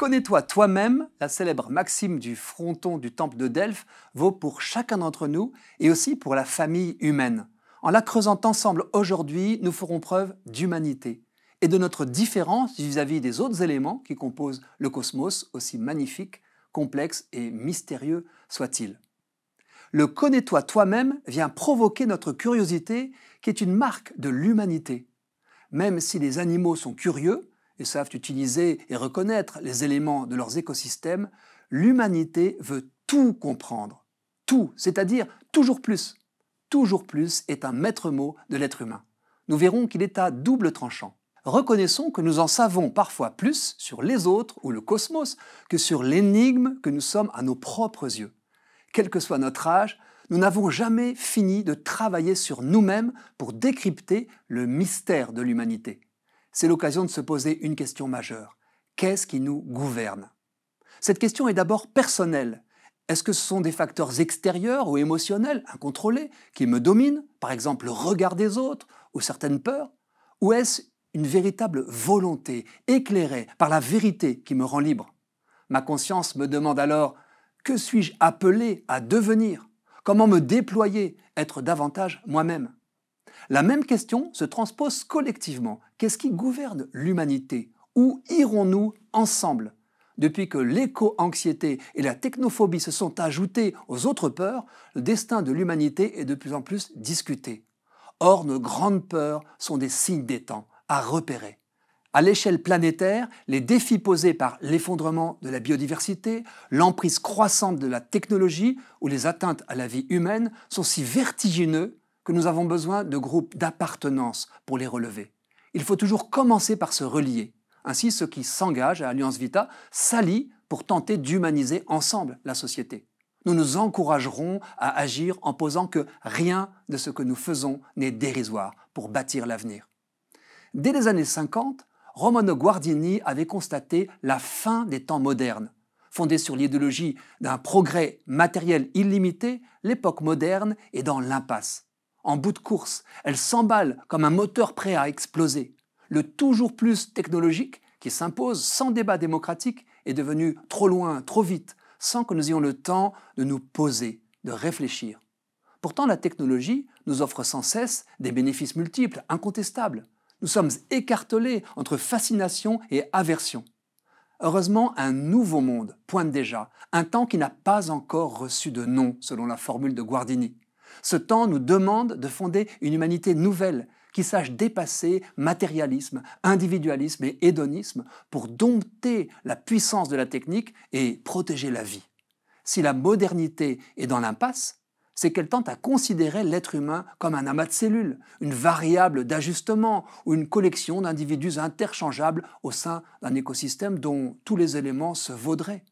Connais-toi toi-même, la célèbre maxime du fronton du temple de Delphes, vaut pour chacun d'entre nous et aussi pour la famille humaine. En la creusant ensemble aujourd'hui, nous ferons preuve d'humanité et de notre différence vis-à-vis des autres éléments qui composent le cosmos, aussi magnifique, complexe et mystérieux soit-il. Le connais-toi toi-même vient provoquer notre curiosité, qui est une marque de l'humanité. Même si les animaux sont curieux, et savent utiliser et reconnaître les éléments de leurs écosystèmes, l'humanité veut tout comprendre. Tout, c'est-à-dire toujours plus. Toujours plus est un maître mot de l'être humain. Nous verrons qu'il est à double tranchant. Reconnaissons que nous en savons parfois plus sur les autres ou le cosmos que sur l'énigme que nous sommes à nos propres yeux. Quel que soit notre âge, nous n'avons jamais fini de travailler sur nous-mêmes pour décrypter le mystère de l'humanité c'est l'occasion de se poser une question majeure. Qu'est-ce qui nous gouverne Cette question est d'abord personnelle. Est-ce que ce sont des facteurs extérieurs ou émotionnels, incontrôlés, qui me dominent, par exemple le regard des autres ou certaines peurs Ou est-ce une véritable volonté éclairée par la vérité qui me rend libre Ma conscience me demande alors, que suis-je appelé à devenir Comment me déployer, être davantage moi-même la même question se transpose collectivement. Qu'est-ce qui gouverne l'humanité Où irons-nous ensemble Depuis que l'éco-anxiété et la technophobie se sont ajoutées aux autres peurs, le destin de l'humanité est de plus en plus discuté. Or, nos grandes peurs sont des signes des temps à repérer. À l'échelle planétaire, les défis posés par l'effondrement de la biodiversité, l'emprise croissante de la technologie ou les atteintes à la vie humaine sont si vertigineux que nous avons besoin de groupes d'appartenance pour les relever. Il faut toujours commencer par se relier. Ainsi, ceux qui s'engagent à Alliance Vita s'allient pour tenter d'humaniser ensemble la société. Nous nous encouragerons à agir en posant que rien de ce que nous faisons n'est dérisoire pour bâtir l'avenir. Dès les années 50, Romano Guardini avait constaté la fin des temps modernes. Fondée sur l'idéologie d'un progrès matériel illimité, l'époque moderne est dans l'impasse en bout de course. Elle s'emballe comme un moteur prêt à exploser. Le toujours plus technologique qui s'impose sans débat démocratique est devenu trop loin, trop vite, sans que nous ayons le temps de nous poser, de réfléchir. Pourtant, la technologie nous offre sans cesse des bénéfices multiples, incontestables. Nous sommes écartelés entre fascination et aversion. Heureusement, un nouveau monde pointe déjà, un temps qui n'a pas encore reçu de nom, selon la formule de Guardini. Ce temps nous demande de fonder une humanité nouvelle qui sache dépasser matérialisme, individualisme et hédonisme pour dompter la puissance de la technique et protéger la vie. Si la modernité est dans l'impasse, c'est qu'elle tente à considérer l'être humain comme un amas de cellules, une variable d'ajustement ou une collection d'individus interchangeables au sein d'un écosystème dont tous les éléments se vaudraient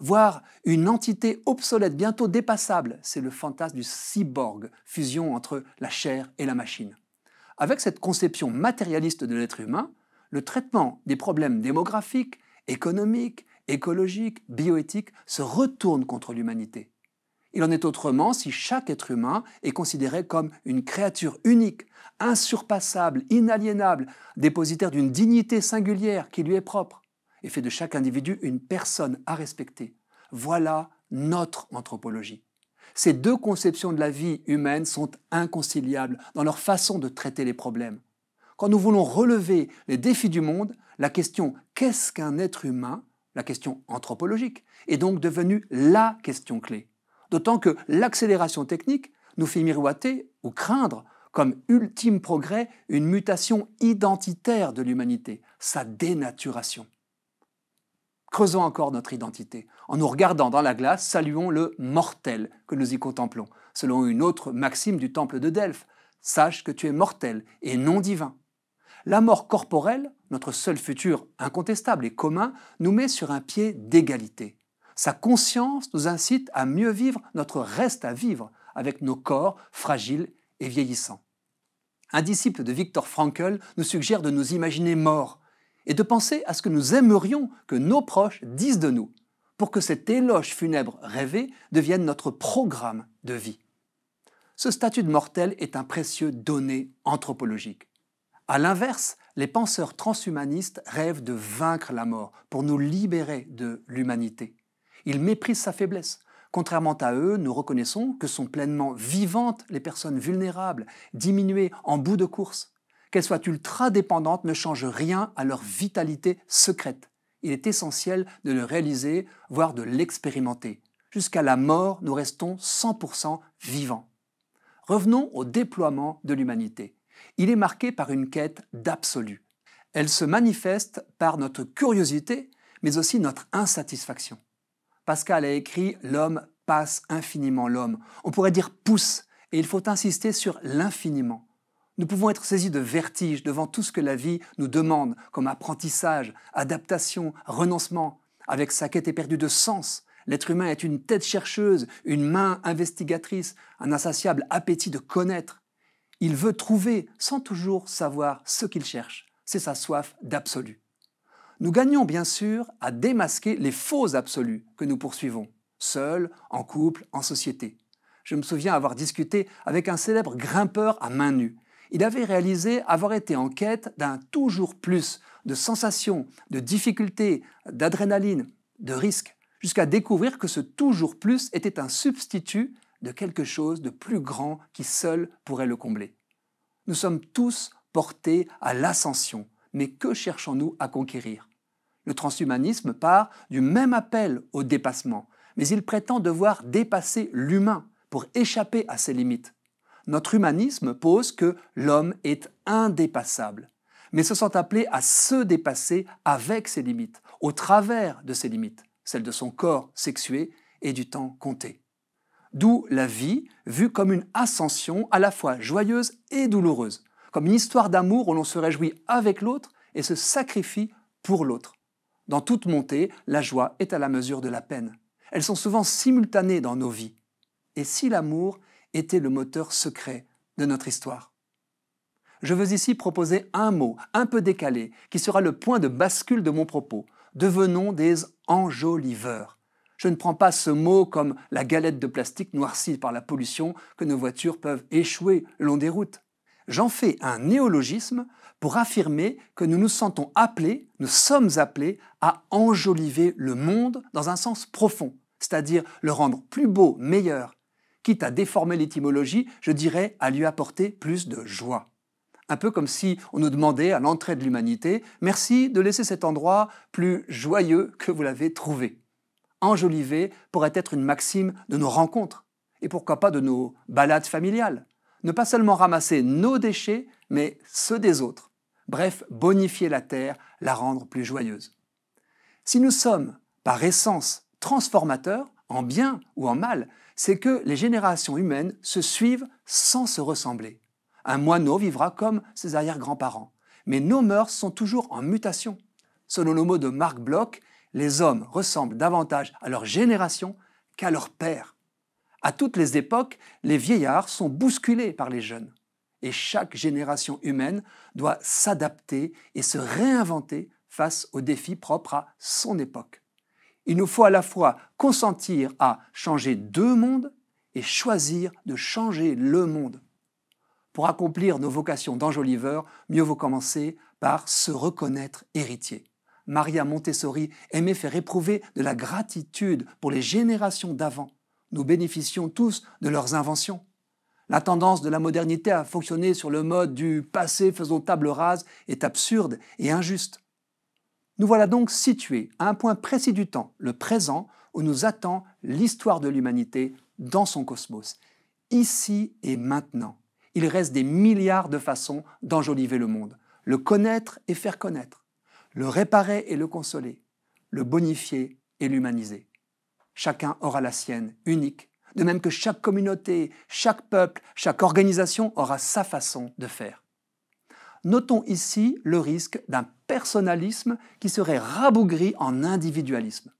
voire une entité obsolète, bientôt dépassable. C'est le fantasme du cyborg, fusion entre la chair et la machine. Avec cette conception matérialiste de l'être humain, le traitement des problèmes démographiques, économiques, écologiques, bioéthiques se retourne contre l'humanité. Il en est autrement si chaque être humain est considéré comme une créature unique, insurpassable, inaliénable, dépositaire d'une dignité singulière qui lui est propre et fait de chaque individu une personne à respecter. Voilà notre anthropologie. Ces deux conceptions de la vie humaine sont inconciliables dans leur façon de traiter les problèmes. Quand nous voulons relever les défis du monde, la question qu'est-ce qu'un être humain, la question anthropologique, est donc devenue la question clé. D'autant que l'accélération technique nous fait miroiter ou craindre comme ultime progrès une mutation identitaire de l'humanité, sa dénaturation. Creusons encore notre identité. En nous regardant dans la glace, saluons le mortel que nous y contemplons, selon une autre maxime du temple de Delphes. Sache que tu es mortel et non divin. La mort corporelle, notre seul futur incontestable et commun, nous met sur un pied d'égalité. Sa conscience nous incite à mieux vivre notre reste à vivre avec nos corps fragiles et vieillissants. Un disciple de Victor Frankl nous suggère de nous imaginer morts, et de penser à ce que nous aimerions que nos proches disent de nous, pour que cet éloge funèbre rêvé devienne notre programme de vie. Ce statut de mortel est un précieux donné anthropologique. À l'inverse, les penseurs transhumanistes rêvent de vaincre la mort pour nous libérer de l'humanité. Ils méprisent sa faiblesse. Contrairement à eux, nous reconnaissons que sont pleinement vivantes les personnes vulnérables, diminuées en bout de course qu'elles soient ultra dépendantes, ne change rien à leur vitalité secrète. Il est essentiel de le réaliser, voire de l'expérimenter. Jusqu'à la mort, nous restons 100% vivants. Revenons au déploiement de l'humanité. Il est marqué par une quête d'absolu. Elle se manifeste par notre curiosité, mais aussi notre insatisfaction. Pascal a écrit L'homme passe infiniment l'homme. On pourrait dire pousse, et il faut insister sur l'infiniment. Nous pouvons être saisis de vertige devant tout ce que la vie nous demande comme apprentissage, adaptation, renoncement. Avec sa quête éperdue de sens, l'être humain est une tête chercheuse, une main investigatrice, un insatiable appétit de connaître. Il veut trouver sans toujours savoir ce qu'il cherche. C'est sa soif d'absolu. Nous gagnons bien sûr à démasquer les faux absolus que nous poursuivons, seuls, en couple, en société. Je me souviens avoir discuté avec un célèbre grimpeur à mains nues il avait réalisé avoir été en quête d'un toujours plus de sensations, de difficultés, d'adrénaline, de risques, jusqu'à découvrir que ce toujours plus était un substitut de quelque chose de plus grand qui seul pourrait le combler. Nous sommes tous portés à l'ascension, mais que cherchons-nous à conquérir Le transhumanisme part du même appel au dépassement, mais il prétend devoir dépasser l'humain pour échapper à ses limites notre humanisme pose que l'homme est indépassable, mais se sent appelé à se dépasser avec ses limites, au travers de ses limites, celles de son corps sexué et du temps compté. D'où la vie vue comme une ascension à la fois joyeuse et douloureuse, comme une histoire d'amour où l'on se réjouit avec l'autre et se sacrifie pour l'autre. Dans toute montée, la joie est à la mesure de la peine. Elles sont souvent simultanées dans nos vies. Et si l'amour était le moteur secret de notre histoire. Je veux ici proposer un mot un peu décalé qui sera le point de bascule de mon propos. Devenons des enjoliveurs. Je ne prends pas ce mot comme la galette de plastique noircie par la pollution que nos voitures peuvent échouer le long des routes. J'en fais un néologisme pour affirmer que nous nous sentons appelés, nous sommes appelés à enjoliver le monde dans un sens profond, c'est-à-dire le rendre plus beau, meilleur, quitte à déformer l'étymologie, je dirais à lui apporter plus de joie. Un peu comme si on nous demandait à l'entrée de l'humanité, merci de laisser cet endroit plus joyeux que vous l'avez trouvé. Enjoliver pourrait être une maxime de nos rencontres, et pourquoi pas de nos balades familiales. Ne pas seulement ramasser nos déchets, mais ceux des autres. Bref, bonifier la terre, la rendre plus joyeuse. Si nous sommes, par essence, transformateurs, en bien ou en mal, c'est que les générations humaines se suivent sans se ressembler. Un moineau vivra comme ses arrière-grands-parents, mais nos mœurs sont toujours en mutation. Selon le mot de Marc Bloch, les hommes ressemblent davantage à leur génération qu'à leur père. À toutes les époques, les vieillards sont bousculés par les jeunes. Et chaque génération humaine doit s'adapter et se réinventer face aux défis propres à son époque. Il nous faut à la fois consentir à changer deux mondes et choisir de changer le monde. Pour accomplir nos vocations d'enjoliveur, mieux vaut commencer par se reconnaître héritier. Maria Montessori aimait faire éprouver de la gratitude pour les générations d'avant. Nous bénéficions tous de leurs inventions. La tendance de la modernité à fonctionner sur le mode du passé faisons table rase est absurde et injuste. Nous voilà donc situés à un point précis du temps, le présent, où nous attend l'histoire de l'humanité dans son cosmos, ici et maintenant. Il reste des milliards de façons d'enjoliver le monde, le connaître et faire connaître, le réparer et le consoler, le bonifier et l'humaniser. Chacun aura la sienne, unique, de même que chaque communauté, chaque peuple, chaque organisation aura sa façon de faire. Notons ici le risque d'un personnalisme qui serait rabougri en individualisme.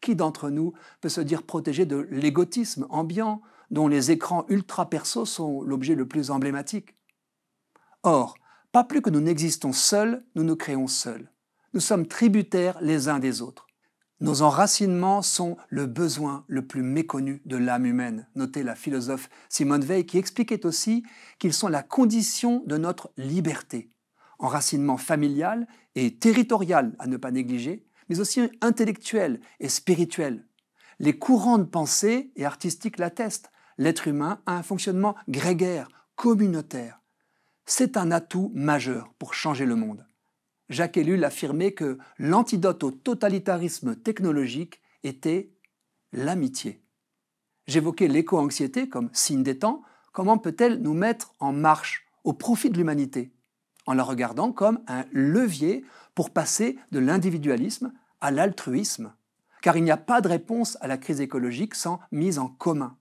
Qui d'entre nous peut se dire protégé de l'égotisme ambiant dont les écrans ultra-perso sont l'objet le plus emblématique Or, pas plus que nous n'existons seuls, nous nous créons seuls. Nous sommes tributaires les uns des autres. Nos enracinements sont le besoin le plus méconnu de l'âme humaine. Notez la philosophe Simone Veil qui expliquait aussi qu'ils sont la condition de notre liberté enracinement familial et territorial à ne pas négliger, mais aussi intellectuel et spirituel. Les courants de pensée et artistiques l'attestent. L'être humain a un fonctionnement grégaire, communautaire. C'est un atout majeur pour changer le monde. Jacques Ellul affirmait que l'antidote au totalitarisme technologique était l'amitié. J'évoquais l'éco-anxiété comme signe des temps. Comment peut-elle nous mettre en marche au profit de l'humanité en la regardant comme un levier pour passer de l'individualisme à l'altruisme, car il n'y a pas de réponse à la crise écologique sans mise en commun.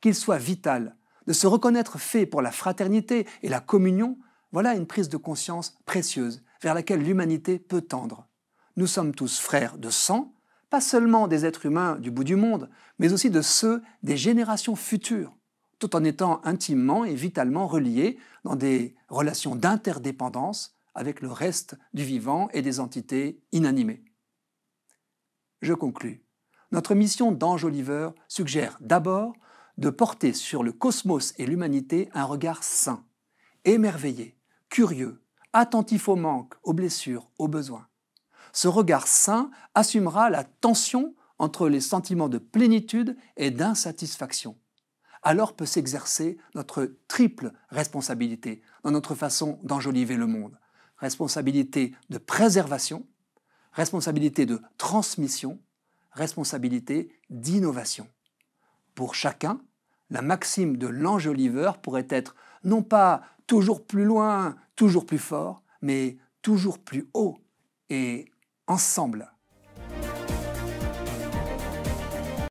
Qu'il soit vital de se reconnaître fait pour la fraternité et la communion, voilà une prise de conscience précieuse vers laquelle l'humanité peut tendre. Nous sommes tous frères de sang, pas seulement des êtres humains du bout du monde, mais aussi de ceux des générations futures tout en étant intimement et vitalement reliés dans des relations d'interdépendance avec le reste du vivant et des entités inanimées. Je conclus. Notre mission d'Ange Oliver suggère d'abord de porter sur le cosmos et l'humanité un regard sain, émerveillé, curieux, attentif au manques, aux blessures, aux besoins. Ce regard sain assumera la tension entre les sentiments de plénitude et d'insatisfaction, alors peut s'exercer notre triple responsabilité dans notre façon d'enjoliver le monde. Responsabilité de préservation, responsabilité de transmission, responsabilité d'innovation. Pour chacun, la maxime de l'enjoliveur pourrait être non pas toujours plus loin, toujours plus fort, mais toujours plus haut et ensemble.